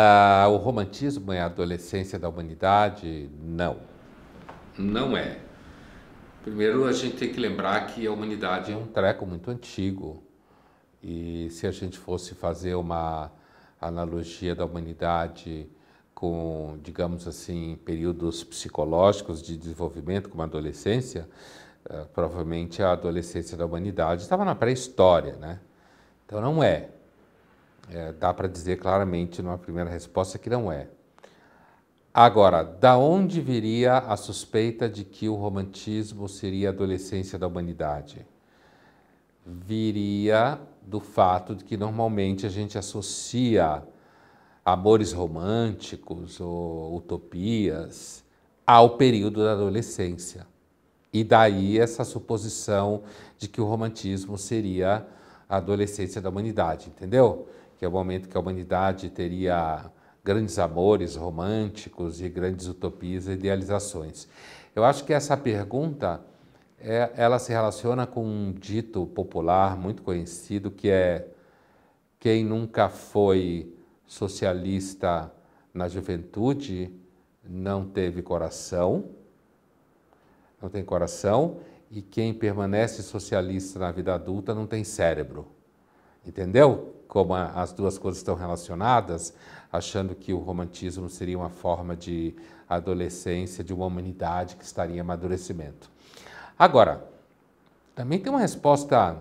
Ah, o romantismo é a adolescência da humanidade? Não. Não é. Primeiro, a gente tem que lembrar que a humanidade é um treco muito antigo. E se a gente fosse fazer uma analogia da humanidade com, digamos assim, períodos psicológicos de desenvolvimento, como a adolescência, ah, provavelmente a adolescência da humanidade estava na pré-história, né? Então não é. É, dá para dizer claramente numa primeira resposta que não é. Agora, da onde viria a suspeita de que o romantismo seria a adolescência da humanidade? Viria do fato de que normalmente a gente associa amores românticos ou utopias ao período da adolescência. E daí essa suposição de que o romantismo seria a adolescência da humanidade, entendeu? que é o momento que a humanidade teria grandes amores românticos e grandes utopias e idealizações. Eu acho que essa pergunta é, ela se relaciona com um dito popular muito conhecido que é quem nunca foi socialista na juventude não teve coração, não tem coração, e quem permanece socialista na vida adulta não tem cérebro. Entendeu como a, as duas coisas estão relacionadas? Achando que o romantismo seria uma forma de adolescência, de uma humanidade que estaria em amadurecimento. Agora, também tem uma resposta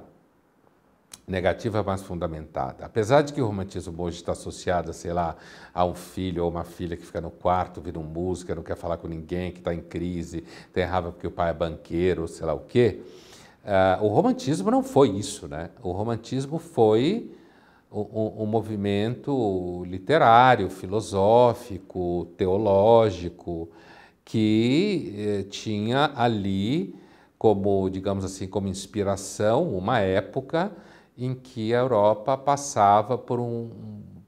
negativa mais fundamentada. Apesar de que o romantismo hoje está associado, sei lá, a um filho ou uma filha que fica no quarto, ouvindo música, não quer falar com ninguém, que está em crise, tem raiva porque o pai é banqueiro, sei lá o quê. Uh, o romantismo não foi isso, né? O romantismo foi um, um movimento literário, filosófico, teológico, que eh, tinha ali como, digamos assim, como inspiração uma época em que a Europa passava por um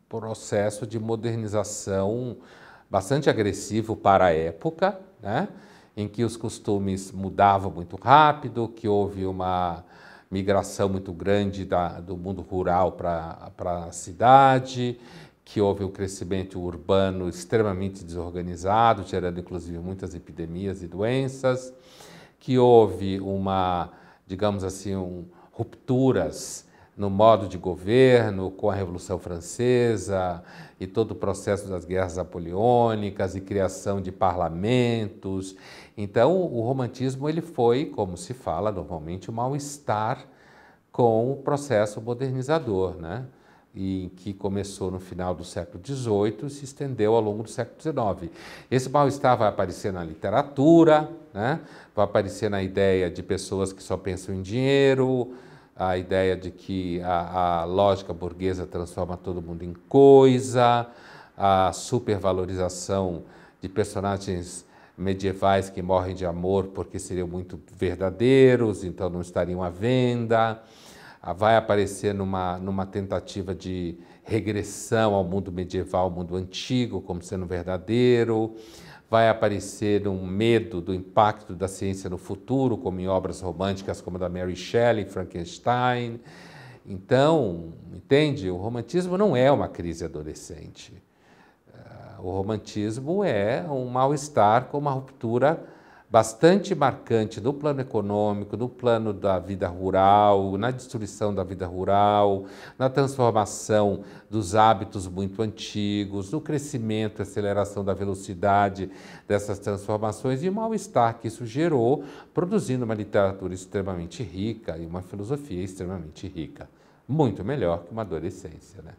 processo de modernização bastante agressivo para a época, né? em que os costumes mudavam muito rápido, que houve uma migração muito grande da, do mundo rural para a cidade, que houve um crescimento urbano extremamente desorganizado, gerando inclusive muitas epidemias e doenças, que houve uma, digamos assim, um, rupturas no modo de governo, com a Revolução Francesa e todo o processo das guerras napoleônicas e criação de parlamentos. Então, o romantismo ele foi, como se fala normalmente, o um mal-estar com o processo modernizador, né? e que começou no final do século XVIII e se estendeu ao longo do século XIX. Esse mal-estar vai aparecer na literatura, né? vai aparecer na ideia de pessoas que só pensam em dinheiro, a ideia de que a, a lógica burguesa transforma todo mundo em coisa, a supervalorização de personagens medievais que morrem de amor porque seriam muito verdadeiros, então não estariam à venda. Ah, vai aparecer numa, numa tentativa de regressão ao mundo medieval, ao mundo antigo, como sendo verdadeiro vai aparecer um medo do impacto da ciência no futuro, como em obras românticas como a da Mary Shelley, Frankenstein. Então, entende? O romantismo não é uma crise adolescente. Ah, o romantismo é um mal-estar com uma ruptura bastante marcante no plano econômico, no plano da vida rural, na destruição da vida rural, na transformação dos hábitos muito antigos, no crescimento, aceleração da velocidade dessas transformações e o mal-estar que isso gerou, produzindo uma literatura extremamente rica e uma filosofia extremamente rica. Muito melhor que uma adolescência, né?